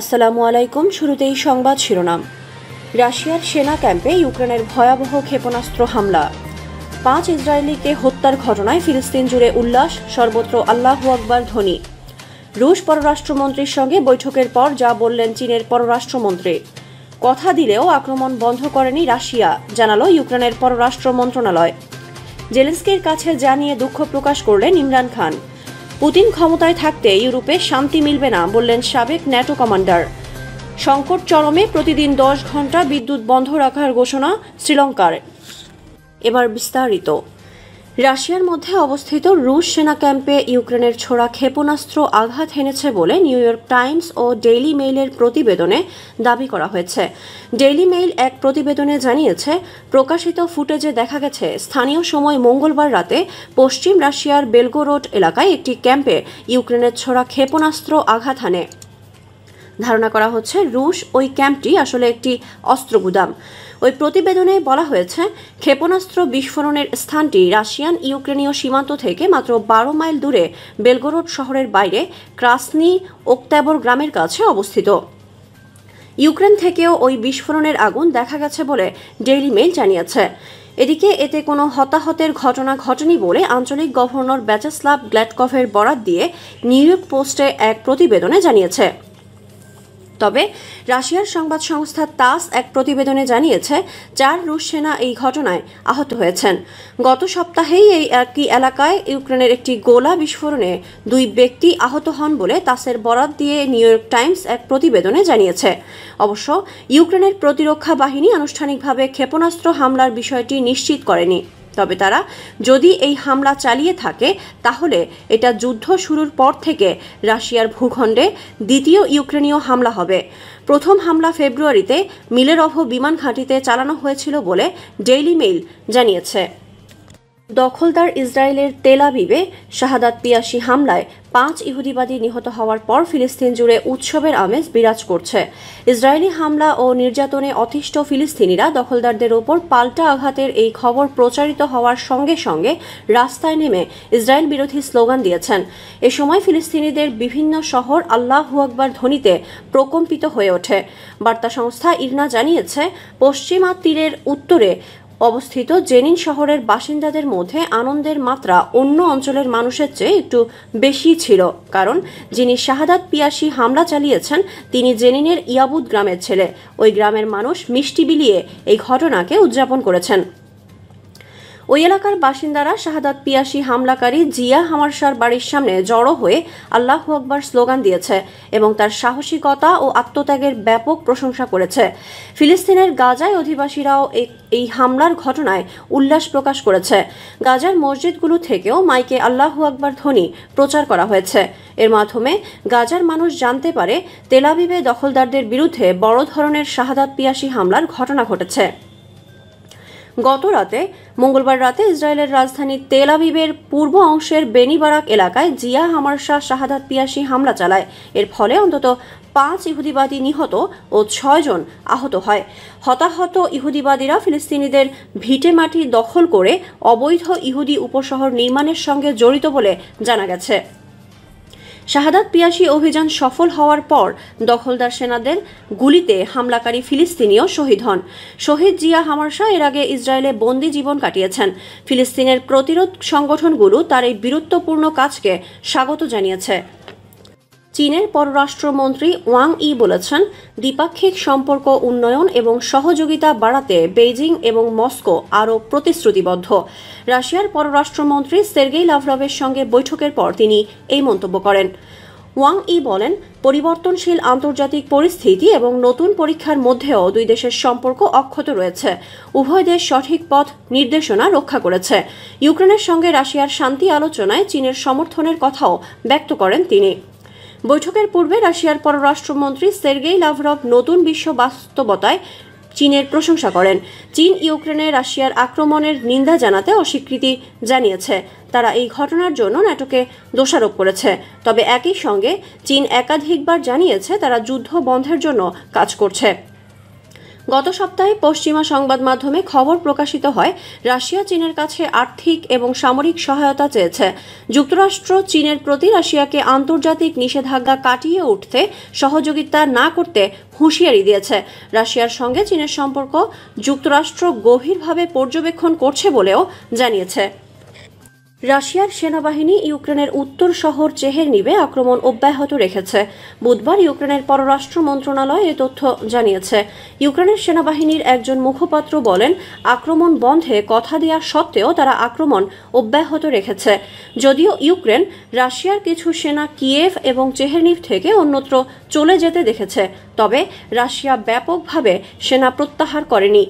আসসালামু আলাইকুম শুরুতেই সংবাদ শিরোনাম রাশিয়ার সেনা ক্যাম্পে ইউক্রেনের ভয়াবহ ক্ষেপণাস্ত্র হামলা পাঁচ ইসরায়েলিকে হত্যার ঘটনায় ফিলিস্তিন জুড়ে উল্লাস সর্বত্র আল্লাহ আকবর ধ্বনি রুশ পররাষ্ট্রমন্ত্রীর সঙ্গে বৈঠকের পর যা বললেন চীনের পররাষ্ট্রমন্ত্রী কথা দিলেও আক্রমণ বন্ধ করেনি রাশিয়া জানালো ইউক্রেনের পররাষ্ট্র মন্ত্রণালয় জেলেন্সকির কাছে জানিয়ে দুঃখ প্রকাশ করলেন ইমরান খান পুতিন ক্ষমতায় থাকতে ইউরোপে শান্তি মিলবে না বললেন সাবেক ন্যাটো কমান্ডার সংকট চরমে প্রতিদিন দশ ঘন্টা বিদ্যুৎ বন্ধ রাখার ঘোষণা শ্রীলঙ্কার এবার বিস্তারিত রাশিয়ার মধ্যে অবস্থিত রুশ সেনা ক্যাম্পে ইউক্রেনের ছোড়া ক্ষেপণাস্ত্র আঘাত হেনেছে বলে নিউ ইয়র্ক টাইমস ও ডেইলি মেইলের প্রতিবেদনে দাবি করা হয়েছে ডেইলি মেইল এক প্রতিবেদনে জানিয়েছে প্রকাশিত ফুটেজে দেখা গেছে স্থানীয় সময় মঙ্গলবার রাতে পশ্চিম রাশিয়ার বেলগোরোড এলাকায় একটি ক্যাম্পে ইউক্রেনের ছোড়া ক্ষেপণাস্ত্র আঘাত হানে ধারণা করা হচ্ছে রুশ ওই ক্যাম্পটি আসলে একটি অস্ত্র গুদাম ওই প্রতিবেদনে বলা হয়েছে ক্ষেপণাস্ত্র বিস্ফোরণের স্থানটি রাশিয়ান ইউক্রেনীয় সীমান্ত থেকে মাত্র বারো মাইল দূরে বেলগোরড শহরের বাইরে ক্রাসনি ওক্তাবর গ্রামের কাছে অবস্থিত ইউক্রেন থেকেও ওই বিস্ফোরণের আগুন দেখা গেছে বলে ডেইলি মেইল জানিয়েছে এদিকে এতে কোনো হতাহতের ঘটনা ঘটেনি বলে আঞ্চলিক গভর্নর ব্যাচেসলাভ গ্ল্যাটকভের বরাত দিয়ে নিউ ইয়র্ক পোস্টে এক প্রতিবেদনে জানিয়েছে তবে রাশিয়ার সংবাদ সংস্থা তাস এক প্রতিবেদনে জানিয়েছে চার রুশ সেনা এই ঘটনায় আহত হয়েছেন গত সপ্তাহেই এই একই এলাকায় ইউক্রেনের একটি গোলা বিস্ফোরণে দুই ব্যক্তি আহত হন বলে তাসের বরাত দিয়ে নিউ ইয়র্ক টাইমস এক প্রতিবেদনে জানিয়েছে অবশ্য ইউক্রেনের প্রতিরক্ষা বাহিনী আনুষ্ঠানিকভাবে ক্ষেপণাস্ত্র হামলার বিষয়টি নিশ্চিত করেনি তবে তারা যদি এই হামলা চালিয়ে থাকে তাহলে এটা যুদ্ধ শুরুর পর থেকে রাশিয়ার ভূখণ্ডে দ্বিতীয় ইউক্রেনীয় হামলা হবে প্রথম হামলা ফেব্রুয়ারিতে মিলেরভ বিমান ঘাঁটিতে চালানো হয়েছিল বলে ডেইলি মেইল জানিয়েছে দখলদার ইসরায়েলের তেলাবিবে শাহাদাত পিয়াসি হামলায় পাঁচ ইহুদিবাদী নিহত হওয়ার পর ফিলিস্তিন জুড়ে উৎসবের আমেজ বিরাজ করছে ইসরায়েলি হামলা ও নির্যাতনে অতিষ্ঠ ফিলিস্তিনিরা দখলদারদের ওপর পাল্টা আঘাতের এই খবর প্রচারিত হওয়ার সঙ্গে সঙ্গে রাস্তায় নেমে ইসরায়েল বিরোধী স্লোগান দিয়েছেন এ সময় ফিলিস্তিনিদের বিভিন্ন শহর আল্লাহ হুয়াকবার ধ্বনিতে প্রকম্পিত হয়ে ওঠে বার্তা সংস্থা ইরনা জানিয়েছে পশ্চিমা তীরের উত্তরে অবস্থিত জেনিন শহরের বাসিন্দাদের মধ্যে আনন্দের মাত্রা অন্য অঞ্চলের মানুষের চেয়ে একটু বেশি ছিল কারণ যিনি শাহাদাত পিয়াসি হামলা চালিয়েছেন তিনি জেনিনের ইয়াবুদ গ্রামের ছেলে ওই গ্রামের মানুষ মিষ্টি বিলিয়ে এই ঘটনাকে উদযাপন করেছেন ওই এলাকার বাসিন্দারা শাহাদাত পিয়াসি হামলাকারী জিয়া হামারশার বাড়ির সামনে জড়ো হয়ে আল্লাহ আকবার স্লোগান দিয়েছে এবং তার সাহসিকতা ও আত্মত্যাগের ব্যাপক প্রশংসা করেছে ফিলিস্তিনের গাজায় অধিবাসীরাও এই হামলার ঘটনায় উল্লাস প্রকাশ করেছে গাজার মসজিদগুলো থেকেও মাইকে আল্লাহ আকবার ধ্বনি প্রচার করা হয়েছে এর মাধ্যমে গাজার মানুষ জানতে পারে তেলাবিবে দখলদারদের বিরুদ্ধে বড় ধরনের শাহাদাত পিয়াসি হামলার ঘটনা ঘটেছে গত রাতে মঙ্গলবার রাতে ইসরায়েলের রাজধানী তেল আবিবের পূর্ব অংশের বেনিবারাক এলাকায় জিয়া হামারশাহ শাহাদাত পিয়াসি হামলা চালায় এর ফলে অন্তত পাঁচ ইহুদিবাদী নিহত ও ছয়জন আহত হয় হতাহত ইহুদিবাদীরা ফিলিস্তিনিদের ভিটে মাটি দখল করে অবৈধ ইহুদি উপশহর নির্মাণের সঙ্গে জড়িত বলে জানা গেছে শাহাদাত পিয়াসি অভিযান সফল হওয়ার পর দখলদার সেনাদের গুলিতে হামলাকারী ফিলিস্তিনিও শহীদ হন শহীদ জিয়া হামারশা এর আগে ইসরায়েলে বন্দি জীবন কাটিয়েছেন ফিলিস্তিনের প্রতিরোধ সংগঠনগুলো তার এই বীরত্বপূর্ণ কাজকে স্বাগত জানিয়েছে চীনের পররাষ্ট্রমন্ত্রী ওয়াং ই বলেছেন দ্বিপাক্ষিক সম্পর্ক উন্নয়ন এবং সহযোগিতা বাড়াতে বেইজিং এবং মস্কো আরও প্রতিশ্রুতিবদ্ধ রাশিয়ার পররাষ্ট্রমন্ত্রী সের্গেই লাভরভের সঙ্গে বৈঠকের পর তিনি এই মন্তব্য করেন ওয়াং ই বলেন পরিবর্তনশীল আন্তর্জাতিক পরিস্থিতি এবং নতুন পরীক্ষার মধ্যেও দুই দেশের সম্পর্ক অক্ষত রয়েছে উভয় দেশ সঠিক পথ নির্দেশনা রক্ষা করেছে ইউক্রেনের সঙ্গে রাশিয়ার শান্তি আলোচনায় চীনের সমর্থনের কথাও ব্যক্ত করেন তিনি বৈঠকের পূর্বে রাশিয়ার পররাষ্ট্রমন্ত্রী সের্গেই লাভরভ নতুন বিশ্ব বাস্তবতায় চীনের প্রশংসা করেন চীন ইউক্রেনে রাশিয়ার আক্রমণের নিন্দা জানাতে অস্বীকৃতি জানিয়েছে তারা এই ঘটনার জন্য নাটকে দোষারোপ করেছে তবে একই সঙ্গে চীন একাধিকবার জানিয়েছে তারা যুদ্ধ বন্ধের জন্য কাজ করছে গত সপ্তাহে পশ্চিমা সংবাদ মাধ্যমে খবর প্রকাশিত হয় রাশিয়া চীনের কাছে আর্থিক এবং সামরিক সহায়তা চেয়েছে যুক্তরাষ্ট্র চীনের প্রতি রাশিয়াকে আন্তর্জাতিক নিষেধাজ্ঞা কাটিয়ে উঠতে সহযোগিতা না করতে হুঁশিয়ারি দিয়েছে রাশিয়ার সঙ্গে চীনের সম্পর্ক যুক্তরাষ্ট্র গভীরভাবে পর্যবেক্ষণ করছে বলেও জানিয়েছে রাশিয়ার সেনাবাহিনী ইউক্রেনের উত্তর শহর নিবে আক্রমণ অব্যাহত রেখেছে বুধবার ইউক্রেনের পররাষ্ট্র মন্ত্রণালয় এ তথ্য জানিয়েছে ইউক্রেনের সেনাবাহিনীর একজন মুখপাত্র বলেন আক্রমণ বন্ধে কথা দেওয়া সত্ত্বেও তারা আক্রমণ অব্যাহত রেখেছে যদিও ইউক্রেন রাশিয়ার কিছু সেনা কিয়েভ এবং চেহেরনিভ থেকে অন্যত্র চলে যেতে দেখেছে তবে রাশিয়া ব্যাপকভাবে সেনা প্রত্যাহার করেনি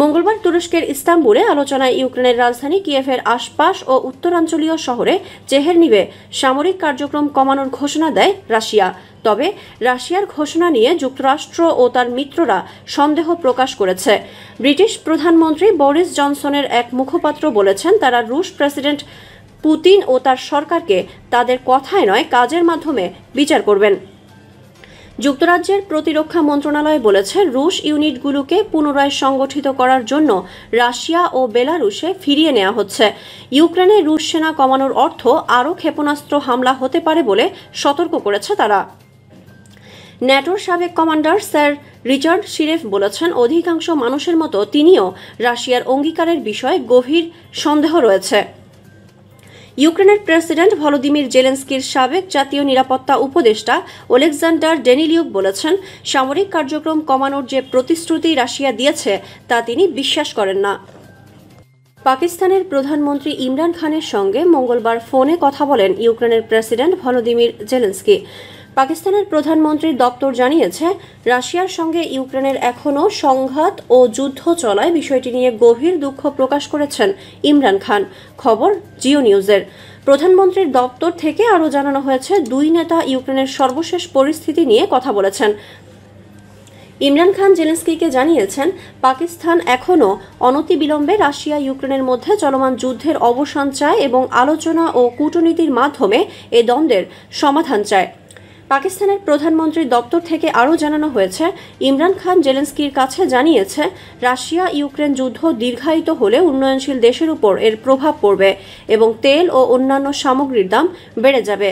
মঙ্গলবার তুরস্কের ইস্তাম্বুলে আলোচনায় ইউক্রেনের রাজধানী কিয়েভের আশপাশ ও উত্তরাঞ্চলীয় শহরে চেহের নিবে সামরিক কার্যক্রম কমানোর ঘোষণা দেয় রাশিয়া তবে রাশিয়ার ঘোষণা নিয়ে যুক্তরাষ্ট্র ও তার মিত্ররা সন্দেহ প্রকাশ করেছে ব্রিটিশ প্রধানমন্ত্রী বরিস জনসনের এক মুখপাত্র বলেছেন তারা রুশ প্রেসিডেন্ট পুতিন ও তার সরকারকে তাদের কথায় নয় কাজের মাধ্যমে বিচার করবেন যুক্তরাজ্যের প্রতিরক্ষা মন্ত্রণালয় বলেছে রুশ ইউনিটগুলোকে পুনরায় সংগঠিত করার জন্য রাশিয়া ও বেলারুশে ফিরিয়ে নেওয়া হচ্ছে ইউক্রেনে রুশ সেনা কমানোর অর্থ আরও ক্ষেপণাস্ত্র হামলা হতে পারে বলে সতর্ক করেছে তারা ন্যাটোর সাবেক কমান্ডার স্যার রিচার্ড শিরেফ বলেছেন অধিকাংশ মানুষের মতো তিনিও রাশিয়ার অঙ্গীকারের বিষয়ে গভীর সন্দেহ রয়েছে ইউক্রেনের প্রেসিডেন্ট ভলোদিমির জেলেন্সকির সাবেক জাতীয় নিরাপত্তা উপদেষ্টা ওলেকজান্ডার ডেনিলিউক বলেছেন সামরিক কার্যক্রম কমানোর যে প্রতিশ্রুতি রাশিয়া দিয়েছে তা তিনি বিশ্বাস করেন না পাকিস্তানের প্রধানমন্ত্রী ইমরান খানের সঙ্গে মঙ্গলবার ফোনে কথা বলেন ইউক্রেনের প্রেসিডেন্ট ভলোদিমির জেলেন্সকি পাকিস্তানের প্রধানমন্ত্রীর দপ্তর জানিয়েছে রাশিয়ার সঙ্গে ইউক্রেনের এখনও সংঘাত ও যুদ্ধ চলায় বিষয়টি নিয়ে গভীর দুঃখ প্রকাশ করেছেন ইমরান খান খবর জিও নিউজের প্রধানমন্ত্রীর দপ্তর থেকে আরও জানানো হয়েছে দুই নেতা ইউক্রেনের সর্বশেষ পরিস্থিতি নিয়ে কথা বলেছেন ইমরান খান জেলেন্সকিকে জানিয়েছেন পাকিস্তান এখনও অনতিবিলম্বে রাশিয়া ইউক্রেনের মধ্যে চলমান যুদ্ধের অবসান চায় এবং আলোচনা ও কূটনীতির মাধ্যমে এ দ্বন্দ্বের সমাধান চায় পাকিস্তানের প্রধানমন্ত্রীর দপ্তর থেকে আরও জানানো হয়েছে ইমরান খান জেলেন্সকির কাছে জানিয়েছে রাশিয়া ইউক্রেন যুদ্ধ দীর্ঘায়িত হলে উন্নয়নশীল দেশের উপর এর প্রভাব পড়বে এবং তেল ও অন্যান্য সামগ্রীর দাম বেড়ে যাবে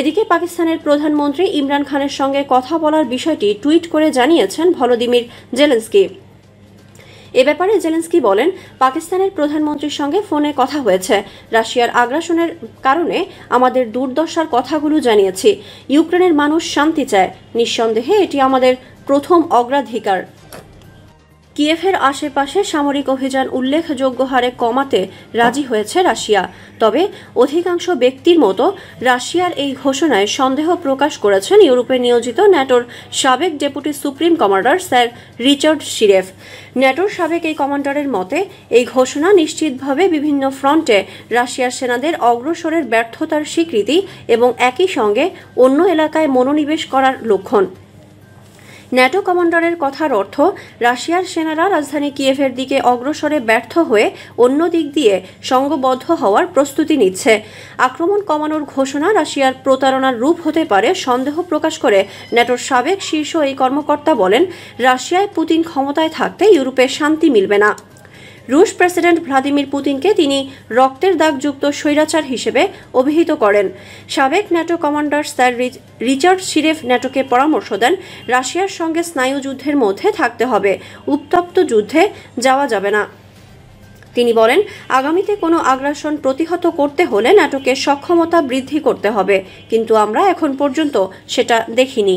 এদিকে পাকিস্তানের প্রধানমন্ত্রী ইমরান খানের সঙ্গে কথা বলার বিষয়টি টুইট করে জানিয়েছেন ভলোদিমির জেলেন্সকি এ ব্যাপারে জেলেন্সকি বলেন পাকিস্তানের প্রধানমন্ত্রীর সঙ্গে ফোনে কথা হয়েছে রাশিয়ার আগ্রাসনের কারণে আমাদের দুর্দশার কথাগুলো জানিয়েছি ইউক্রেনের মানুষ শান্তি চায় নিঃসন্দেহে এটি আমাদের প্রথম অগ্রাধিকার কিয়েফের আশেপাশে সামরিক অভিযান উল্লেখযোগ্য হারে কমাতে রাজি হয়েছে রাশিয়া তবে অধিকাংশ ব্যক্তির মতো রাশিয়ার এই ঘোষণায় সন্দেহ প্রকাশ করেছেন ইউরোপে নিয়োজিত ন্যাটোর সাবেক deputy supreme commander sir Richard Shirreff ন্যাটোর সাবেক এই কমান্ডারের মতে এই ঘোষণা নিশ্চিতভাবে বিভিন্ন ফ্রন্টে রাশিয়ার সেনাদের অগ্রসরের ব্যর্থতার স্বীকৃতি এবং একই সঙ্গে অন্য এলাকায় মনোনিবেশ করার লক্ষণ ন্যাটো কমান্ডারের কথার অর্থ রাশিয়ার সেনারা রাজধানী কিয়েভের দিকে অগ্রসরে ব্যর্থ হয়ে অন্য দিক দিয়ে সঙ্গবদ্ধ হওয়ার প্রস্তুতি নিচ্ছে আক্রমণ কমানোর ঘোষণা রাশিয়ার প্রতারণার রূপ হতে পারে সন্দেহ প্রকাশ করে ন্যাটোর সাবেক শীর্ষ এই কর্মকর্তা বলেন রাশিয়ায় পুতিন ক্ষমতায় থাকতে ইউরোপে শান্তি মিলবে না রুশ প্রেসিডেন্ট ভ্লাদিমির পুতিনকে তিনি রক্তের দাগযুক্ত স্বৈরাচার হিসেবে অভিহিত করেন সাবেক NATO commander sir Richard Shirreff ন্যাটোকে পরামর্শ দেন রাশিয়ার সঙ্গে স্নায়ুযুদ্ধের মধ্যে থাকতে হবে উত্তপ্ত যুদ্ধে যাওয়া যাবে না তিনি বলেন আগামীতে কোনো আগ্রাসন প্রতিহত করতে হলে নাটকের সক্ষমতা বৃদ্ধি করতে হবে কিন্তু আমরা এখন পর্যন্ত সেটা দেখিনি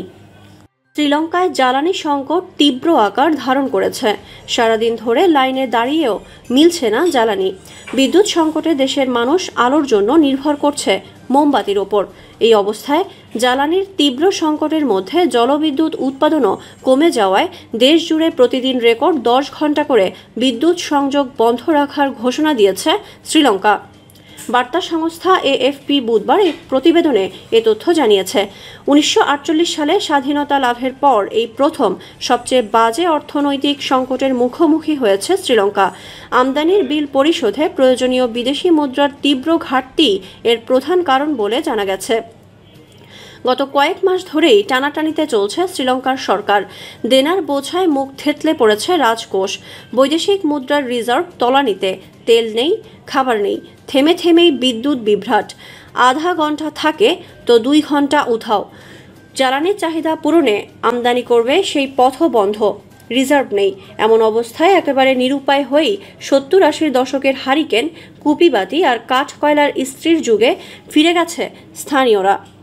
শ্রীলঙ্কায় জ্বালানি সংকট তীব্র আকার ধারণ করেছে সারাদিন ধরে লাইনে দাঁড়িয়েও মিলছে না জ্বালানি বিদ্যুৎ সংকটে দেশের মানুষ আলোর জন্য নির্ভর করছে মোমবাতির ওপর এই অবস্থায় জ্বালানির তীব্র সংকটের মধ্যে জলবিদ্যুৎ উৎপাদনও কমে যাওয়ায় দেশ জুড়ে প্রতিদিন রেকর্ড দশ ঘন্টা করে বিদ্যুৎ সংযোগ বন্ধ রাখার ঘোষণা দিয়েছে শ্রীলঙ্কা বার্তা সংস্থা এএফপি বুধবার এক প্রতিবেদনে এ তথ্য জানিয়েছে উনিশশো সালে স্বাধীনতা লাভের পর এই প্রথম সবচেয়ে বাজে অর্থনৈতিক সংকটের মুখোমুখি হয়েছে শ্রীলঙ্কা আমদানির বিল পরিশোধে প্রয়োজনীয় বিদেশি মুদ্রার তীব্র ঘাটতি এর প্রধান কারণ বলে জানা গেছে গত কয়েক মাস ধরেই টানাটানিতে চলছে শ্রীলঙ্কার সরকার দেনার বোঝায় মুখ থেতলে পড়েছে রাজকোষ বৈদেশিক মুদ্রার রিজার্ভ তলানিতে তেল নেই খাবার নেই থেমে থেমেই বিদ্যুৎ বিভ্রাট আধা ঘন্টা থাকে তো দুই ঘন্টা উঠাও জ্বালানির চাহিদা পূরণে আমদানি করবে সেই পথ বন্ধ রিজার্ভ নেই এমন অবস্থায় একেবারে নিরুপায় হয়েই সত্তর আশির দশকের হারিকেন কুপিবাতি আর কাঠ কয়লার স্ত্রীর যুগে ফিরে গেছে স্থানীয়রা